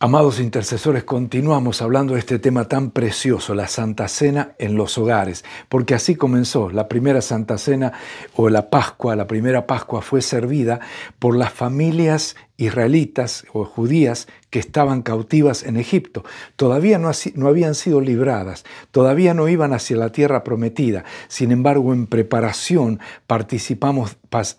Amados intercesores, continuamos hablando de este tema tan precioso, la Santa Cena en los hogares, porque así comenzó la primera Santa Cena o la Pascua, la primera Pascua fue servida por las familias israelitas o judías que estaban cautivas en Egipto. Todavía no, no, habían sido libradas, todavía no iban hacia la tierra prometida. Sin embargo, en preparación participamos,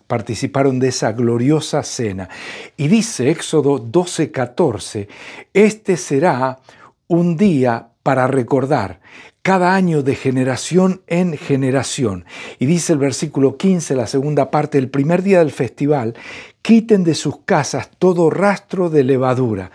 participaron de esa gloriosa cena. Y dice Éxodo 12, 14, este será un día para recordar cada año de generación en generación. Y dice el versículo 15, la segunda parte, el primer día del festival, quiten de sus casas todo rastro de levadura.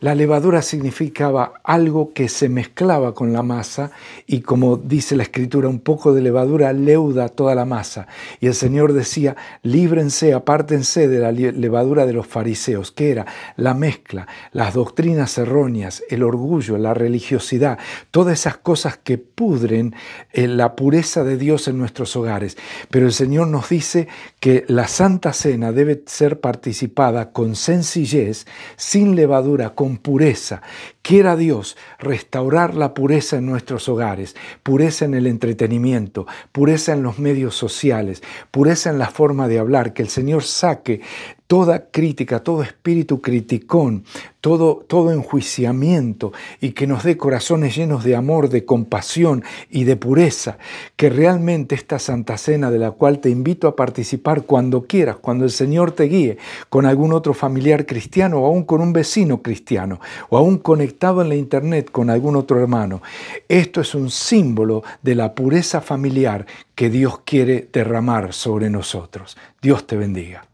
La levadura significaba algo que se mezclaba con la masa y como dice la escritura, un poco de levadura leuda toda la masa. Y el Señor decía, líbrense, apártense de la levadura de los fariseos, que era la mezcla, las doctrinas erróneas, el orgullo, la religiosidad, todas esas cosas que pudren eh, la pureza de Dios en nuestros hogares. Pero el Señor nos dice que la Santa Cena debe ser participada con sencillez, sin levadura, con pureza, Quiera Dios restaurar la pureza en nuestros hogares, pureza en el entretenimiento, pureza en los medios sociales, pureza en la forma de hablar, que el Señor saque toda crítica, todo espíritu criticón, todo, todo enjuiciamiento y que nos dé corazones llenos de amor, de compasión y de pureza, que realmente esta Santa Cena de la cual te invito a participar cuando quieras, cuando el Señor te guíe, con algún otro familiar cristiano o aún con un vecino cristiano o aún conectado en la internet con algún otro hermano. Esto es un símbolo de la pureza familiar que Dios quiere derramar sobre nosotros. Dios te bendiga.